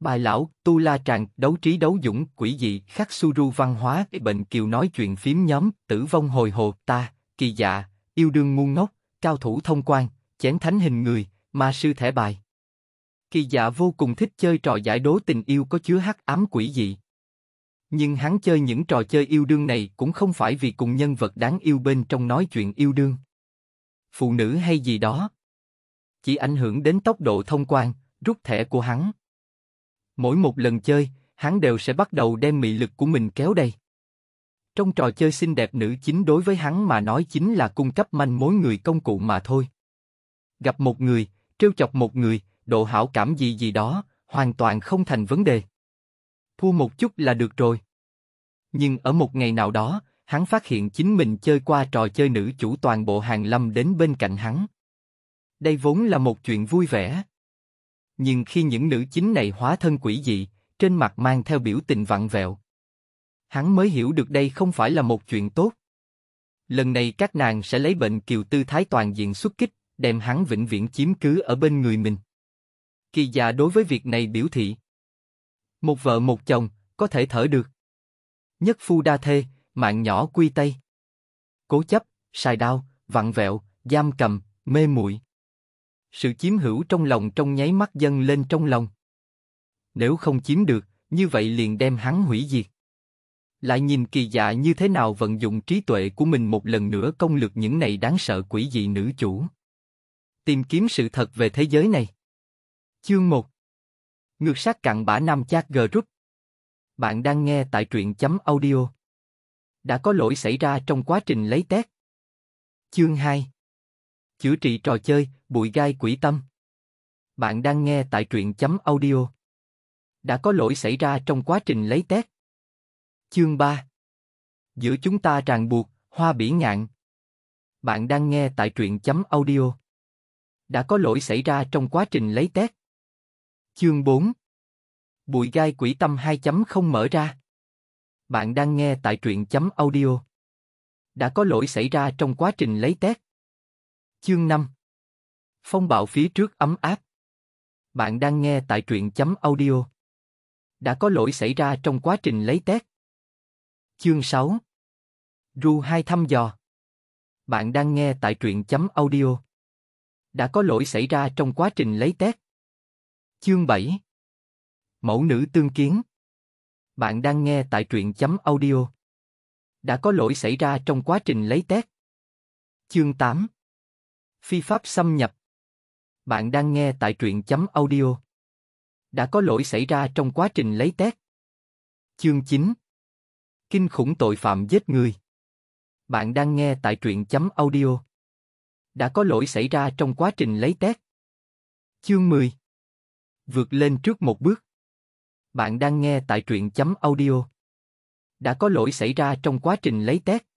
Bài lão, tu la tràng, đấu trí đấu dũng, quỷ dị, khắc suru văn hóa, bệnh kiều nói chuyện phím nhóm, tử vong hồi hồ, ta, kỳ dạ, yêu đương ngu ngốc, cao thủ thông quan, chén thánh hình người, ma sư thẻ bài. Kỳ dạ vô cùng thích chơi trò giải đố tình yêu có chứa hắc ám quỷ dị. Nhưng hắn chơi những trò chơi yêu đương này cũng không phải vì cùng nhân vật đáng yêu bên trong nói chuyện yêu đương. Phụ nữ hay gì đó. Chỉ ảnh hưởng đến tốc độ thông quan, rút thẻ của hắn. Mỗi một lần chơi, hắn đều sẽ bắt đầu đem mị lực của mình kéo đầy. Trong trò chơi xinh đẹp nữ chính đối với hắn mà nói chính là cung cấp manh mối người công cụ mà thôi. Gặp một người, trêu chọc một người, độ hảo cảm gì gì đó, hoàn toàn không thành vấn đề. Thua một chút là được rồi. Nhưng ở một ngày nào đó, hắn phát hiện chính mình chơi qua trò chơi nữ chủ toàn bộ hàng lâm đến bên cạnh hắn. Đây vốn là một chuyện vui vẻ, nhưng khi những nữ chính này hóa thân quỷ dị, trên mặt mang theo biểu tình vặn vẹo. Hắn mới hiểu được đây không phải là một chuyện tốt. Lần này các nàng sẽ lấy bệnh kiều tư thái toàn diện xuất kích, đem hắn vĩnh viễn chiếm cứ ở bên người mình. Kỳ già đối với việc này biểu thị. Một vợ một chồng, có thể thở được. Nhất phu đa thê, mạng nhỏ quy tây. Cố chấp, sai đao, vặn vẹo, giam cầm, mê muội sự chiếm hữu trong lòng trong nháy mắt dâng lên trong lòng. Nếu không chiếm được, như vậy liền đem hắn hủy diệt. Lại nhìn kỳ dạ như thế nào vận dụng trí tuệ của mình một lần nữa công lược những này đáng sợ quỷ dị nữ chủ. Tìm kiếm sự thật về thế giới này. Chương 1 Ngược sát cặn bã nam chát group Bạn đang nghe tại truyện chấm audio. Đã có lỗi xảy ra trong quá trình lấy test. Chương 2 Chữa trị trò chơi, bụi gai quỷ tâm. Bạn đang nghe tại truyện chấm audio. Đã có lỗi xảy ra trong quá trình lấy test. Chương 3 Giữa chúng ta ràng buộc, hoa bỉ ngạn. Bạn đang nghe tại truyện chấm audio. Đã có lỗi xảy ra trong quá trình lấy test. Chương 4 Bụi gai quỷ tâm 2.0 mở ra. Bạn đang nghe tại truyện chấm audio. Đã có lỗi xảy ra trong quá trình lấy test. Chương 5 Phong bạo phía trước ấm áp Bạn đang nghe tại truyện chấm audio Đã có lỗi xảy ra trong quá trình lấy test Chương 6 Ru 2 thăm dò Bạn đang nghe tại truyện chấm audio Đã có lỗi xảy ra trong quá trình lấy test Chương 7 Mẫu nữ tương kiến Bạn đang nghe tại truyện chấm audio Đã có lỗi xảy ra trong quá trình lấy test Chương 8 Phi pháp xâm nhập. Bạn đang nghe tại truyện chấm audio. Đã có lỗi xảy ra trong quá trình lấy test. Chương 9 Kinh khủng tội phạm giết người. Bạn đang nghe tại truyện chấm audio. Đã có lỗi xảy ra trong quá trình lấy test. Chương 10 Vượt lên trước một bước. Bạn đang nghe tại truyện chấm audio. Đã có lỗi xảy ra trong quá trình lấy test.